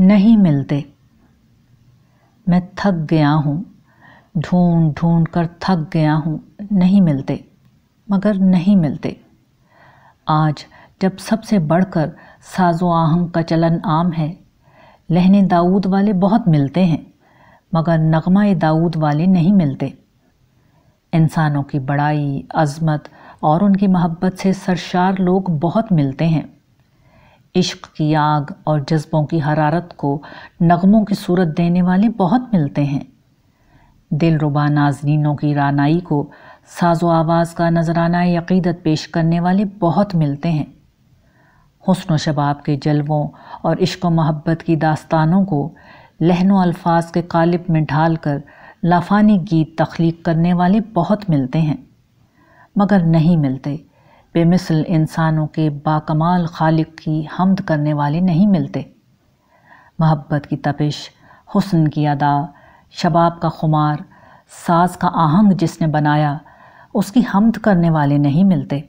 नहीं मिलते मैं थक गया हूँ ढूंढ ढूंढ कर थक गया हूँ नहीं मिलते मगर नहीं मिलते आज जब सबसे बढ़कर साजो आहंग का चलन आम है लहने दाऊद वाले बहुत मिलते हैं मगर नगमाए दाऊद वाले नहीं मिलते इंसानों की बड़ाई अज़मत और उनकी मोहब्बत से सरशार लोग बहुत मिलते हैं इश्क की आग और जज्बों की हरारत को नगमों की सूरत देने वाले बहुत मिलते हैं दिल रुबा नाजनीनों की रानाई को साजो आवाज़ का नजराना यकीदत पेश करने वाले बहुत मिलते हैं हसन शबाब के जलवों और इश्क मोहब्बत की दास्तानों को लहन अल्फाज के कालिब में ढाल कर लाफानी गीत तख्लीक करने वाले बहुत मिलते हैं मगर नहीं मिलते बेमिसल इंसानों के बाकमाल खालिक की हमद करने वाले नहीं मिलते मोहब्बत की तपिश हुस्न की अदा शबाब का खुमार साज का आहंग जिसने बनाया उसकी हमद करने वाले नहीं मिलते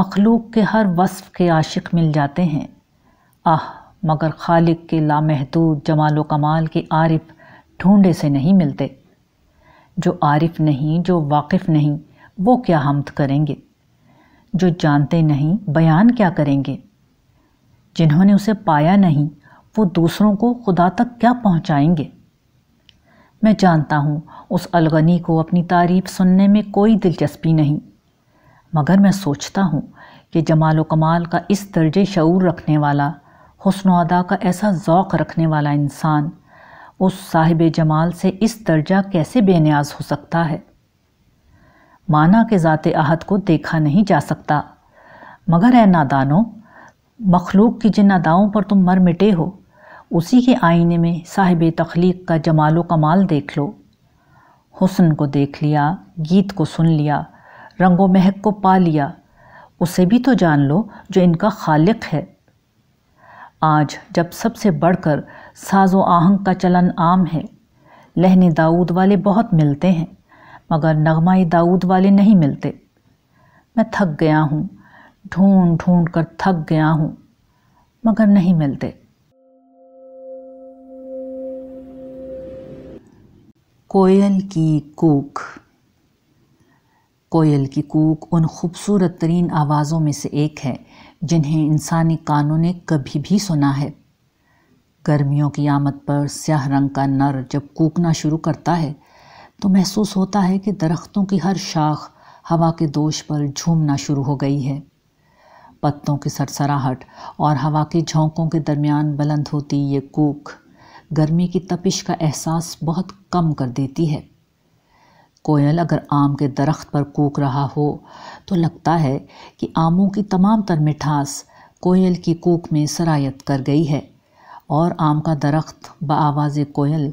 मखलूक के हर वस्फ के आशिक मिल जाते हैं आह मगर खालिक के लामहदूद जमाल कमाल के आरिफ ढूंढे से नहीं मिलते जो आरिफ नहीं जो वाकिफ़ नहीं वो क्या हमद करेंगे जो जानते नहीं बयान क्या करेंगे जिन्होंने उसे पाया नहीं वो दूसरों को खुदा तक क्या पहुंचाएंगे मैं जानता हूँ उस अलगनी को अपनी तारीफ सुनने में कोई दिलचस्पी नहीं मगर मैं सोचता हूँ कि जमाल कमाल का इस दर्जे शूर रखने वाला हसन अदा का ऐसा ओक़ रखने वाला इंसान उस साहिब जमाल से इस दर्जा कैसे बेनियाज हो सकता है माना के ज़ात आहद को देखा नहीं जा सकता मगर ए नादानों मखलूक की जिन अदाओं पर तुम मर मिटे हो उसी के आईने में साहिब तख्लीक का जमालो कमाल देख लो हुस्न को देख लिया गीत को सुन लिया रंगो महक को पा लिया उसे भी तो जान लो जो इनका खालिक है आज जब सबसे बढ़ कर साजो आहंग का चलन आम है लहने दाऊद वाले बहुत मिलते हैं मगर नगमा दाऊद वाले नहीं मिलते मैं थक गया हूँ ढूंढ ढूंढ कर थक गया हूँ मगर नहीं मिलते कोयल की कूक कोयल की कूक उन खूबसूरत तरीन आवाज़ों में से एक है जिन्हें इंसानी कानों ने कभी भी सुना है गर्मियों की आमद पर स्याह रंग का नर जब कूकना शुरू करता है तो महसूस होता है कि दरख्तों की हर शाख हवा के दोष पर झूमना शुरू हो गई है पत्तों की सरसराहट और हवा के झोंकों के दरमियान बुलंद होती ये कूक गर्मी की तपिश का एहसास बहुत कम कर देती है कोयल अगर आम के दरख्त पर कूक रहा हो तो लगता है कि आमों की तमाम तर मिठास कोयल की कूक में सरायत कर गई है और आम का दरख्त ब आवाज़ कोयल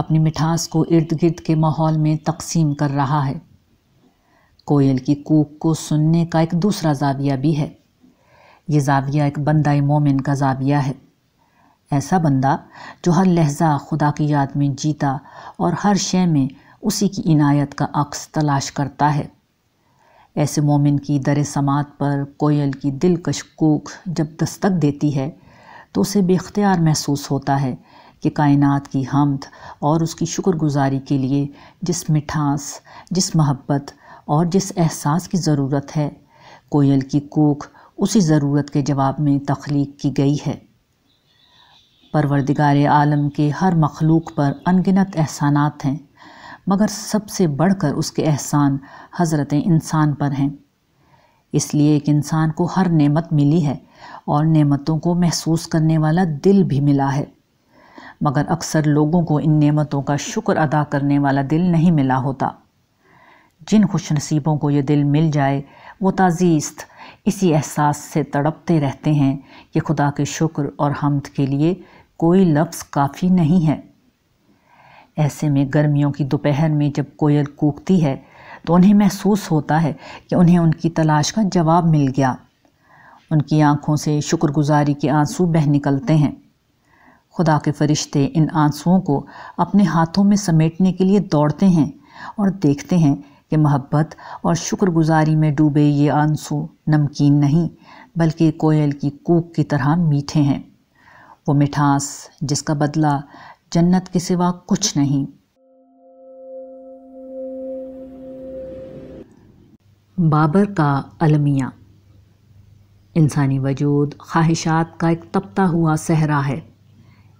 अपनी मिठास को इर्द गिर्द के माहौल में तकसीम कर रहा है कोयल की कूक को सुनने का एक दूसरा जाविया भी है ये जाविया एक बंदा मोमिन का जाविया है ऐसा बंदा जो हर लहजा खुदा की याद में जीता और हर शय में उसी की इनायत का अक्स तलाश करता है ऐसे मोमिन की दर समात पर कोयल की दिलकश कूक जब दस्तक देती है तो उसे बेख्तियार महसूस होता है कि कायनात की हमद और उसकी शुक्रगुजारी के लिए जिस मिठास जिस महब्बत और जिस एहसास की ज़रूरत है कोयल की कोख उसी ज़रूरत के जवाब में तख्लीक की गई है परवरदिगार आलम के हर मखलूक पर अनगिनत एहसानात हैं मगर सबसे बढ़ कर उसके एहसान हज़रत इंसान पर हैं इसलिए एक इंसान को हर नमत मिली है और नमतों को महसूस करने वाला दिल भी मिला है मगर अक्सर लोगों को इन नेमतों का शुक्र अदा करने वाला दिल नहीं मिला होता जिन खुश नसीबों को ये दिल मिल जाए वो ताज़ीस्त इसी एहसास से तड़पते रहते हैं कि खुदा के शुक्र और हमद के लिए कोई लफ्ज़ काफ़ी नहीं है ऐसे में गर्मियों की दोपहर में जब कोयल कूकती है तो उन्हें महसूस होता है कि उन्हें उनकी तलाश का जवाब मिल गया उनकी आंखों से शुक्रगुजारी के आंसू बह निकलते हैं खुदा के फरिश्ते इन आंसुओं को अपने हाथों में समेटने के लिए दौड़ते हैं और देखते हैं कि मोहब्बत और शुक्रगुजारी में डूबे ये आंसू नमकीन नहीं बल्कि कोयल की कूक की तरह मीठे हैं वो मिठास जिसका बदला जन्नत के सिवा कुछ नहीं बाबर का अलमिया इंसानी वजूद ख्वाहिशात का एक तपता हुआ सहरा है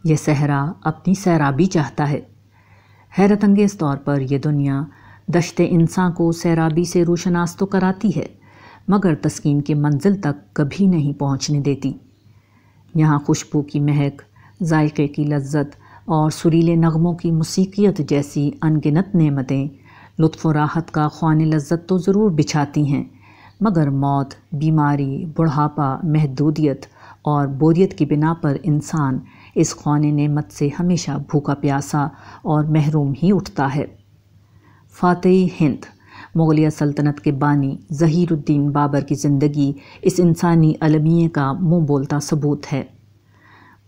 यह सहरा अपनी सैराबी चाहता है हैरत अंगेज़ तौर पर यह दुनिया दशत इंसान को सैराबी से रोशनास तो कराती है मगर तस्कीन के मंजिल तक कभी नहीं पहुँचने देती यहाँ खुशबू की महक जायके की लज्जत और सुरीले नगमों की मसीकियत जैसी अनगिनत नमतें लुत्फ़ राहत का ख्वान लज्जत तो ज़रूर बिछाती हैं मगर मौत बीमारी बुढ़ापा महदूदियत और बोरियत की बिना पर इंसान इस खान नेमत से हमेशा भूखा प्यासा और महरूम ही उठता है फात हिंद मुग़लिया सल्तनत के बानी ज़हीरुद्दीन बाबर की ज़िंदगी इस इंसानी अलमिए का मुँह बोलता सबूत है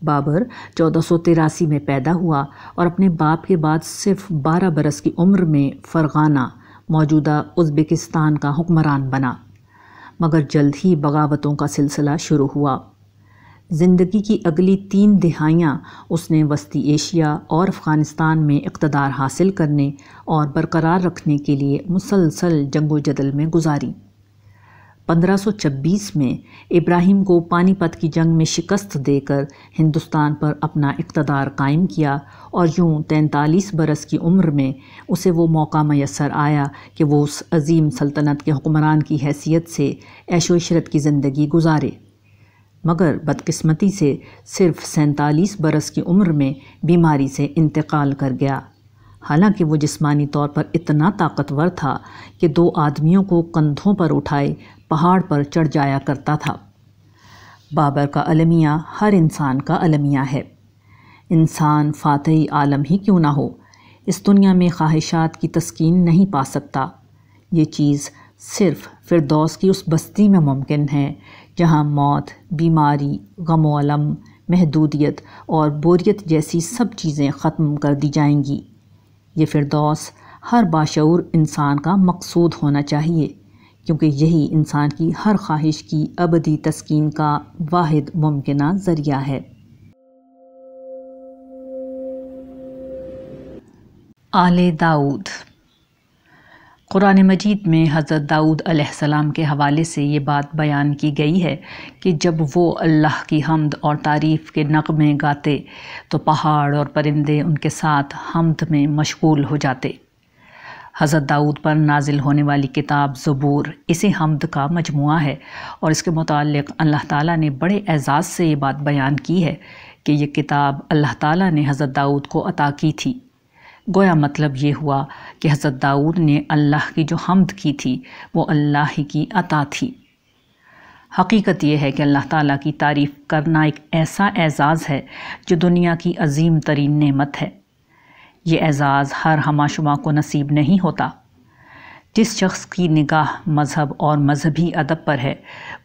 बाबर चौदह सौ तिरासी में पैदा हुआ और अपने बाप के बाद सिर्फ बारह बरस की उम्र में फ़रगाना मौजूदा उज़्बेकिस्तान का हुक्मरान बना मगर जल्द ही बगावतों का सिलसिला शुरू हुआ ज़िंदगी की अगली तीन दिहाइयाँ उसने वस्ती एशिया और अफ़गानिस्तान में इकतदार हासिल करने और बरकरार रखने के लिए मुसलसल जंगो जदल में गुजारी 1526 में इब्राहिम को पानीपत की जंग में शिकस्त देकर हिंदुस्तान पर अपना इकतदार कायम किया और यूँ तैंतालीस बरस की उम्र में उसे वो मौका मैसर आया कि वो उस अजीम सल्तनत के हुक्मरान की हैसियत से ऐशो इशरत की ज़िंदगी गुजारे मगर बदकिस्मती से सिर्फ सैंतालीस बरस की उम्र में बीमारी से इंतकाल कर गया हालांकि वो जिस्मानी तौर पर इतना ताकतवर था कि दो आदमियों को कंधों पर उठाए पहाड़ पर चढ़ जाया करता था बाबर का अलमिया हर इंसान का अलमिया है इंसान फातही आलम ही क्यों ना हो इस दुनिया में ख्वाहिशात की तस्कीन नहीं पा सकता ये चीज़ सिर्फ़ फिरदौस की उस बस्ती में मुमकिन है जहाँ मौत बीमारी गमोलम महदूदियत और बोरियत जैसी सब चीज़ें ख़त्म कर दी जाएंगी ये फिरदौस हर बाशूर इंसान का मकसूद होना चाहिए क्योंकि यही इंसान की हर ख्वाहिश की अबदी तस्कीन का वाद मुमकिन ज़रिया है आले दाऊद कुरान मजीद में हज़रत दाऊद अलैहिस्सलाम के हवाले से ये बात बयान की गई है कि जब वो अल्लाह की हमद और तारीफ़ के नगमे गाते तो पहाड़ और परिंदे उनके साथ हमद में मशगूल हो जाते हज़रत दाऊद पर नाजिल होने वाली किताब ज़बूर इसे हमद का मजमु है और इसके मुतक़ अल्लाह ताला ने बड़े एज़ाज़ से ये बात बयान की है कि ये किताब अल्लाह ताला ने हज़रत दाऊद को अता की थी गोया मतलब ये हुआ कि हज़रत दाऊद ने अल्लाह की जो हमद की थी वो अल्लाह ही की अता थी हकीकत यह है कि अल्लाह ताला की तारीफ़ करना एक ऐसा एज़ाज़ है जो दुनिया की अजीम तरीन नेमत है ये एज़ाज़ हर हमाशुमा को नसीब नहीं होता जिस शख्स की निगाह मज़हब और मजहबी अदब पर है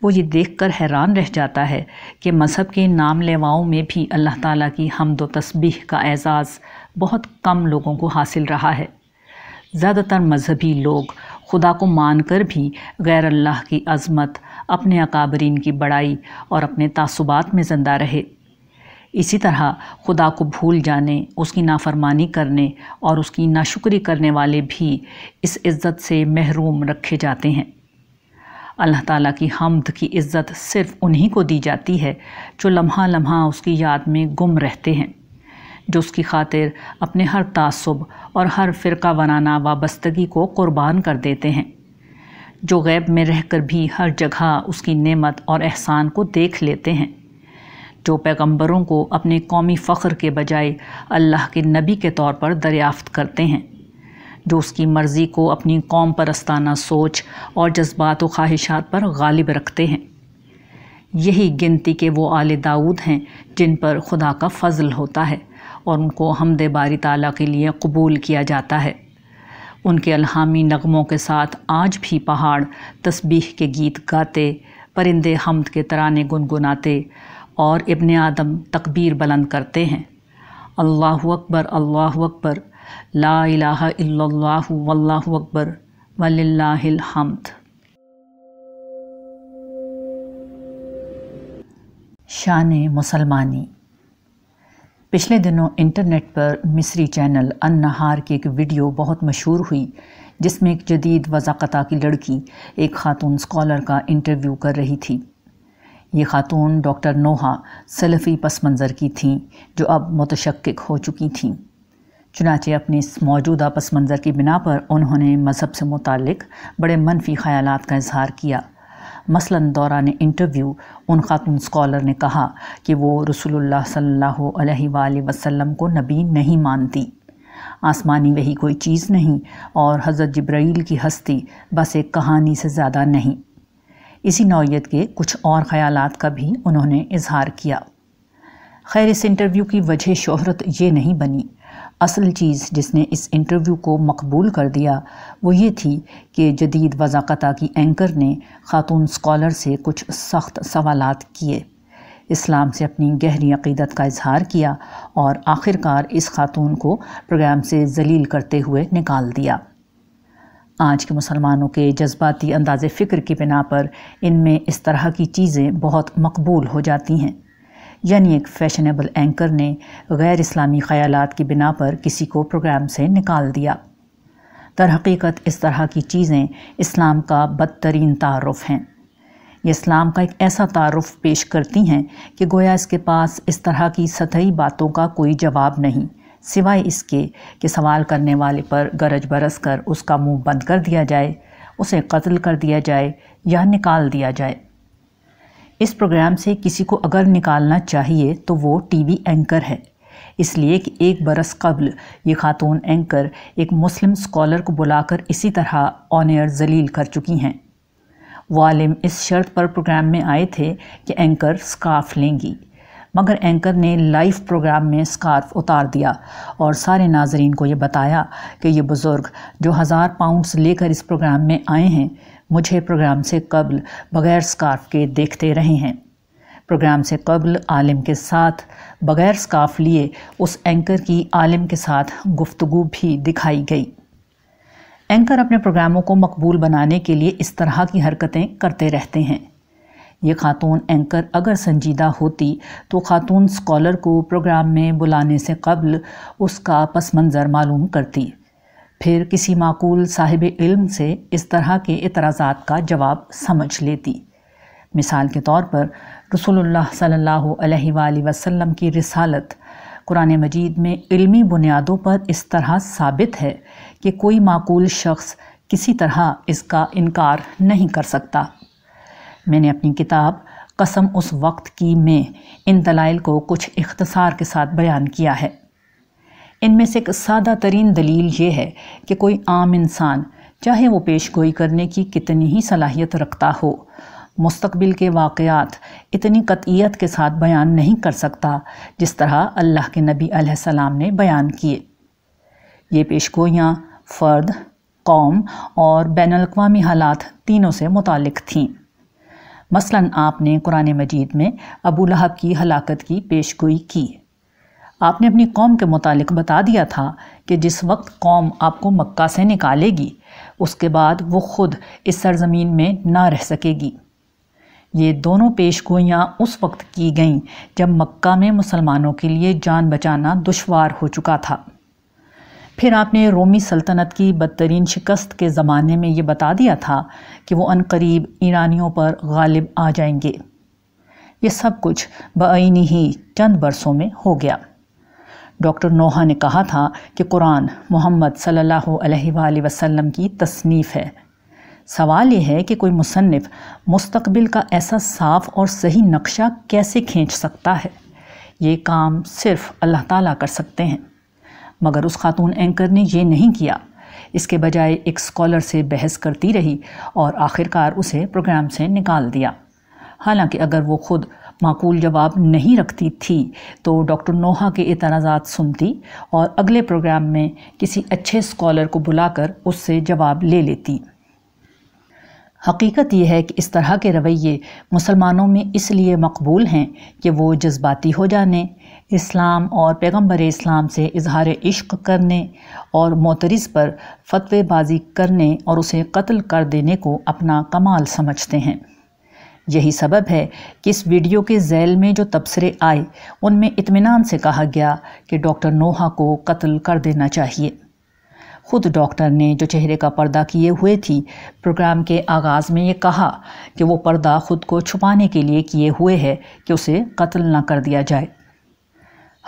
वो ये देख कर हैरान रह जाता है कि मज़हब के नाम लेवाओं में भी अल्लाह ताला की हमदो व तस्बीह का एज़ाज़ बहुत कम लोगों को हासिल रहा है ज़्यादातर मजहबी लोग खुदा को मानकर भी गैर अल्लाह की अज़मत अपने अकाबरीन की बड़ाई और अपने तसुबात में ज़िंदा रहे इसी तरह खुदा को भूल जाने उसकी नाफरमानी करने और उसकी नाशुक्री करने वाले भी इस इज़्ज़त से महरूम रखे जाते हैं अल्लाह ताला की हमद की इज़्ज़त सिर्फ़ उन्हीं को दी जाती है जो लम्हा लम्हा उसकी याद में गुम रहते हैं जो उसकी खातिर अपने हर तसब और हर फिर वराना वाबस्तगी को क़ुरबान कर देते हैं जो गैब में रह कर भी हर जगह उसकी नमत और एहसान को देख लेते हैं जो पैगम्बरों को अपने कौमी फ़ख्र के बजाय अल्लाह के नबी के तौर पर दरियाफ़त करते हैं जो उसकी मर्ज़ी को अपनी कौम परस्ताना सोच और जज्बात व ख्वाहिशात पर गालिब रखते हैं यही गिनती के वो आले दाऊद हैं जिन पर खुदा का फ़जल होता है और उनको हमद बारी ताला के लिए कबूल किया जाता है उनके अलहामी नगमों के साथ आज भी पहाड़ तस्बीह के गीत गाते परिंदे हमद के तराने गुनगुनाते और इबन आदम तकबीर बुलंद करते हैं अल्लाह अकबर अल्लाह अकबर ला इलाहा वल्लाहु अकबर वलिल्लाहिल हमद शान मुसलमानी पिछले दिनों इंटरनेट पर मिस्री चैनल अन नहार की एक वीडियो बहुत मशहूर हुई जिसमें एक जदीद वजाकता की लड़की एक खातून स्कॉलर का इंटरव्यू कर रही थी ये खातून डॉक्टर नोहा सलफ़ी पस मंज़र की थीं जो अब मुतशक हो चुकी थीं चुनाचे अपने इस मौजूदा पस मंज़र की बिना पर उन्होंने मज़हब से मुतक़ बड़े मनफी ख़्याल का इजहार किया मसलन दौरान इंटरव्यू उन खातून स्कॉलर ने कहा कि वो रसूलुल्लाह सल्लल्लाहु अलैहि वसल्लम को नबी नहीं मानती आसमानी वही कोई चीज़ नहीं और हज़रत जब्राइल की हस्ती बस एक कहानी से ज़्यादा नहीं इसी नौयत के कुछ और ख़्यालात का भी उन्होंने इजहार किया खैर इस इंटरव्यू की वजह शोहरत ये नहीं बनी असल चीज़ जिसने इस इंटरव्यू को मकबूल कर दिया वो ये थी कि जदीद वजाकता की एंकर ने खातून स्कॉलर से कुछ सख्त सवाल किए इस्लाम से अपनी गहरी अकीदत का इजहार किया और आखिरकार इस खातून को प्रोग्राम से जलील करते हुए निकाल दिया आज के मुसलमानों के जज्बाती अंदाज़ फ़िक्र की बिना पर इनमें इस तरह की चीज़ें बहुत मकबूल हो जाती हैं यानी एक फैशनेबल एंकर ने गैर इस्लामी ख्याल की बिना पर किसी को प्रोग्राम से निकाल दिया दरहकीकत इस तरह की चीज़ें इस्लाम का बदतरीन तारफ़ हैं ये इस्लाम का एक ऐसा तारफ़ पेश करती हैं कि गोया इसके पास इस तरह की सतही बातों का कोई जवाब नहीं सिवाय इसके कि सवाल करने वाले पर गरज बरस कर उसका मुंह बंद कर दिया जाए उसे कत्ल कर दिया जाए या निकाल दिया जाए इस प्रोग्राम से किसी को अगर निकालना चाहिए तो वो टीवी एंकर है इसलिए कि एक बरस कबल ये खातून एंकर एक मुस्लिम स्कॉलर को बुलाकर इसी तरह एयर जलील कर चुकी हैं वालिम इस शर्त पर प्रोग्राम में आए थे कि एंकर स्कार्फ लेंगी मगर एंकर ने लाइव प्रोग्राम में स्कार्फ उतार दिया और सारे नाजरीन को ये बताया कि ये बुज़ुर्ग जो हज़ार पाउंड्स लेकर इस प्रोग्राम में आए हैं मुझे प्रोग्राम से कबल बग़ैर स्कार्फ के देखते रहे हैं प्रोग्राम से कबल आलिम के साथ बग़ैर स्कार्फ लिए उस एंकर की आलिम के साथ गुफ्तु भी दिखाई गई एंकर अपने प्रोग्रामों को मकबूल बनाने के लिए इस तरह की हरकतें करते रहते हैं ये खातून एंकर अगर संजीदा होती तो खातून स्कॉलर को प्रोग्राम में बुलाने से कबल उसका पस मंज़र मालूम करती फिर किसी माकूल साहिब इल्म से इस तरह के इतराजात का जवाब समझ लेती मिसाल के तौर पर रसूलुल्लाह सल्लल्लाहु अलैहि वसल्लम की रिसालत कुरान मजीद में इल्मी बुनियादों पर इस तरह साबित है कि कोई माकूल शख्स किसी तरह इसका इनकार नहीं कर सकता मैंने अपनी किताब कसम उस वक्त की में इन दलाइल को कुछ इख्तसार के साथ बयान किया है इनमें से एक सादा तरीन दलील ये है कि कोई आम इंसान चाहे वो पेश गोई करने की कितनी ही सलाहियत रखता हो मुस्तबिल के वाक़ात इतनी कतीयत के साथ बयान नहीं कर सकता जिस तरह अल्लाह के नबी सलाम ने बयान किए ये पेश गोयाँ फ़र्द कौम और बैन अवी हालात तीनों से मुतल थीं मसला आपने कुरान मजीद में अबू लहब की हलाकत की पेशगोई गोई की आपने अपनी कौम के मुतालिक बता दिया था कि जिस वक्त कौम आपको मक्का से निकालेगी उसके बाद वो ख़ुद इस सरजमीन में ना रह सकेगी ये दोनों पेश गोइयाँ उस वक्त की गईं जब मक्का में मुसलमानों के लिए जान बचाना दुशवार हो चुका था फिर आपने रोमी सल्तनत की बदतरीन शिकस्त के ज़माने में ये बता दिया था कि वो अनकरीब ईरानियों पर गालिब आ जाएंगे ये सब कुछ बनी ही चंद बरसों में हो गया डॉक्टर नोहा ने कहा था कि कुरान मोहम्मद सल्लल्लाहु अलैहि वसल्लम की तसनीफ़ है सवाल यह है कि कोई मुसनफ़ मुस्तबिल का ऐसा साफ़ और सही नक्शा कैसे खींच सकता है ये काम सिर्फ अल्लाह ताला कर सकते हैं मगर उस खातून एंकर ने यह नहीं किया इसके बजाय एक स्कॉलर से बहस करती रही और आखिरकार उसे प्रोग्राम से निकाल दिया हालांकि अगर वो खुद माकूल जवाब नहीं रखती थी तो डॉक्टर नोहा के एतनाज़ात सुनती और अगले प्रोग्राम में किसी अच्छे स्कॉलर को बुलाकर उससे जवाब ले लेती हकीकत यह है कि इस तरह के रवैये मुसलमानों में इसलिए मकबूल हैं कि वो जज्बाती हो जाने इस्लाम और पैगंबर इस्लाम से इजहार इश्क करने और मोतरज़ पर फतवेबाजी करने और उसे कत्ल कर देने को अपना कमाल समझते हैं यही सबब है कि इस वीडियो के ज़ैल में जो तबसरे आए उनमें इतमान से कहा गया कि डॉक्टर नोहा को कत्ल कर देना चाहिए खुद डॉक्टर ने जो चेहरे का पर्दा किए हुए थी प्रोग्राम के आगाज़ में ये कहा कि वो पर्दा खुद को छुपाने के लिए किए हुए है कि उसे कत्ल ना कर दिया जाए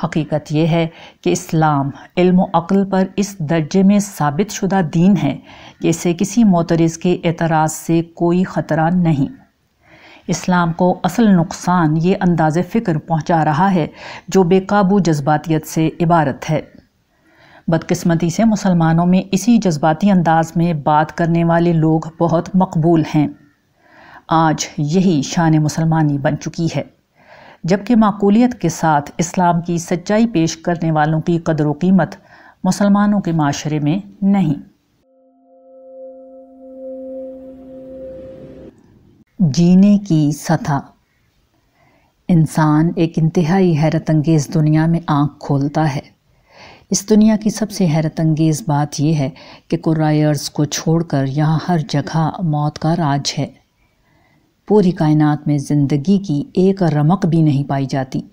हकीकत यह है कि इस्लाम इल्म अक्ल पर इस दर्जे में साबित शुदा दीन है कि इसे किसी मोतरज़ के एतराज़ से कोई ख़तरा नहीं इस्लाम को असल नुकसान ये अंदाज़ फ़िक्र पहुँचा रहा है जो बेकाबू जज्बातियत से इबारत है बदकस्मती से मुसलमानों में इसी जज्बाती अंदाज में बात करने वाले लोग बहुत मकबूल हैं आज यही शान मुसलमानी बन चुकी है जबकि माकूलियत के साथ इस्लाम की सच्चाई पेश करने वालों की कदर व मुसलमानों के माशरे में नहीं जीने की सतह इंसान एक इंतहाई हैरत अंगेज़ दुनिया में आँख खोलता है इस दुनिया की सबसे हैरत अंगेज़ बात यह है कि कुर्रायर्स को छोड़कर यहाँ हर जगह मौत का राज है पूरी कायनात में ज़िंदगी की एक रमक भी नहीं पाई जाती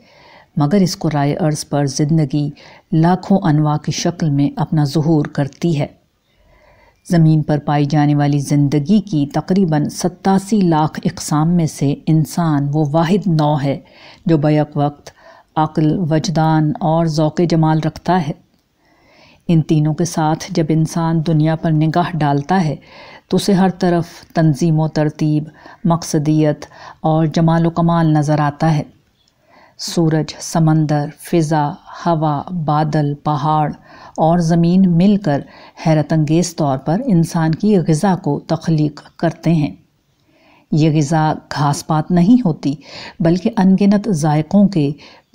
मगर इस कुराए अर्ज़ पर ज़िंदगी लाखों अनवा की शक्ल में अपना जहूर करती है ज़मीन पर पाई जाने वाली ज़िंदगी की तकरीबन सत्तासी लाख इकसाम में से इंसान वो वाहिद नौ है जो बैक वक्त अक्ल वजदान और ओक़ जमाल रखता है इन तीनों के साथ जब इंसान दुनिया पर निगाह डालता है तो उसे हर तरफ तंजीम तरतीब मकसदियत और जमाल व कमाल नज़र आता है सूरज समंदर फिज़ा हवा बादल पहाड़ और ज़मीन मिलकर हैरत अंगेज़ तौर पर इंसान की गज़ा को तख्लीक करते हैं यह गज़ा घास पात नहीं होती बल्कि अनगिनत जायकों के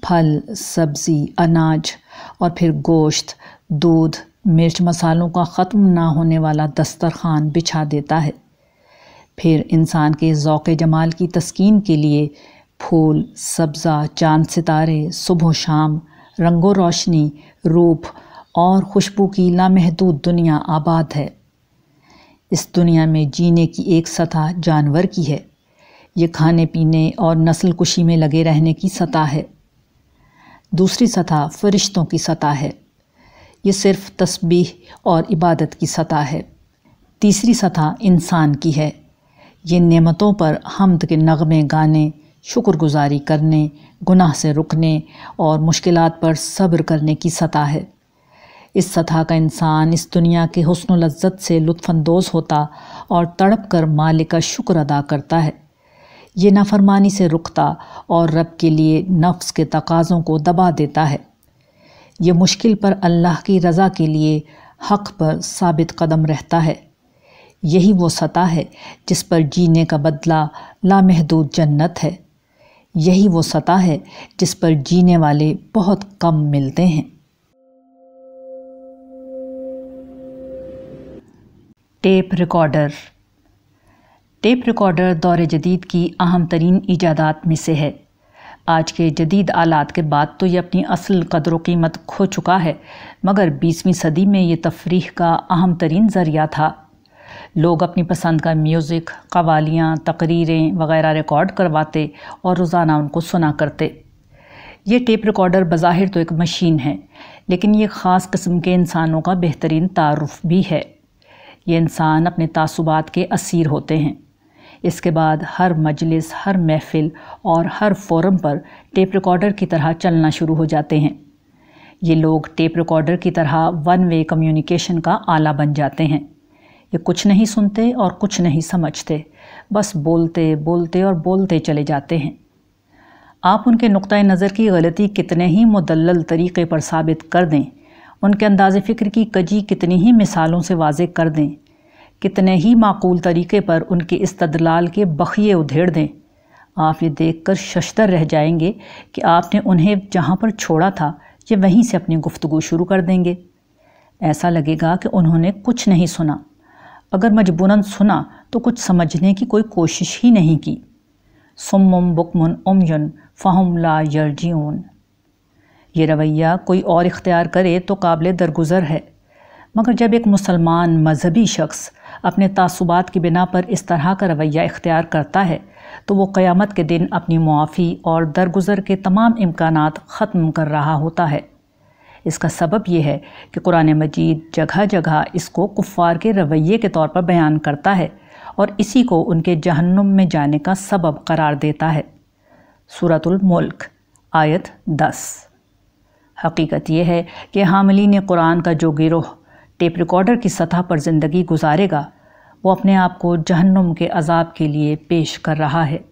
फल सब्ज़ी अनाज और फिर गोश्त दूध मिर्च मसालों का ख़त्म ना होने वाला दस्तरखान बिछा देता है फिर इंसान के जौक़ जमाल की तस्कीन के लिए फूल सब्ज़ा चांद सितारे सुबह शाम रंगो रोशनी रूप और खुशबू की लामहदूद दुनिया आबाद है इस दुनिया में जीने की एक सतह जानवर की है ये खाने पीने और नस्ल कुशी में लगे रहने की सतह है दूसरी सतह फरिश्तों की सतह है ये सिर्फ तस्बीह और इबादत की सतह है तीसरी सतह इंसान की है ये नेमतों पर हमद के नगमे गाने शुक्रगुजारी करने गुनाह से रुकने और मुश्किल पर सब्र करने की सतह है इस सतह का इंसान इस दुनिया के हसन व लज्जत से लुफानंदोज़ होता और तड़प कर मालिक का शुक्र अदा करता है ये नाफरमानी से रुकता और रब के लिए नफ्स के तकाज़ों को दबा देता है यह मुश्किल पर अल्लाह की रज़ा के लिए हक पर सबित कदम रहता है यही वो सतह है जिस पर जीने का बदला लामहदूद जन्नत है यही वो सतह है जिस पर जीने वाले बहुत कम मिलते हैं टेप रिकॉर्डर टेप रिकॉर्डर दौर जदीद की अहम तरीन ईजादात में से है आज के जदीद आलात के बाद तो ये अपनी असल कदर कीमत खो चुका है मगर बीसवीं सदी में ये तफरीह का अहम तरीन ज़रिया था लोग अपनी पसंद का म्यूज़िक कवालियाँ तकरीरें वगैरह रिकॉर्ड करवाते और रोज़ाना उनको सुना करते ये टेप रिकॉर्डर बज़ाहिर तो एक मशीन है लेकिन ये ख़ास कस्म के इंसानों का बेहतरीन तारफ़ भी है ये इंसान अपने तसुबात के असीर होते हैं इसके बाद हर मजलिस हर महफिल और हर फोरम पर टेप रिकॉर्डर की तरह चलना शुरू हो जाते हैं ये लोग टेप रिकॉर्डर की तरह वन वे कम्युनिकेशन का आला बन जाते हैं ये कुछ नहीं सुनते और कुछ नहीं समझते बस बोलते बोलते और बोलते चले जाते हैं आप उनके नुक़ नज़र की गलती कितने ही मुदल तरीक़े पर साबित कर दें उनके अंदाज फ़िक्र की कजी कितनी ही मिसालों से वाज कर दें कितने ही माकूल तरीक़े पर उनके इस्तदलाल के बखिए उधेड़ दें आप ये देख कर शशतर रह जाएंगे कि आपने उन्हें जहाँ पर छोड़ा था ये वहीं से अपनी गुफ्तु शुरू कर देंगे ऐसा लगेगा कि उन्होंने कुछ नहीं सुना अगर मजबूरन सुना तो कुछ समझने की कोई कोशिश ही नहीं की सुमम बुकमन उमयन फ़हम ला यर्जियन ये रवैया कोई और इख्तियार करे तो काबिल दरगुजर है मगर जब एक मुसलमान मजहबी शख्स अपने तासुबात की बिना पर इस तरह का रवैया इख्तियार करता है तो वो क़यामत के दिन अपनी मुआफ़ी और दरगुजर के तमाम इम्कान ख़त्म कर रहा होता है इसका सबब यह है कि कुरान मजीद जगह जगह इसको कुफ़ार के रवैये के तौर पर बयान करता है और इसी को उनके जहन्नुम में जाने का सबब करार देता है मुल्क आयत दस हकीकत यह है कि हामिलीन कुरान का जो गिरोह टेप रिकॉर्डर की सतह पर ज़िंदगी गुजारेगा वो अपने आप को जहन्नुम के अजाब के लिए पेश कर रहा है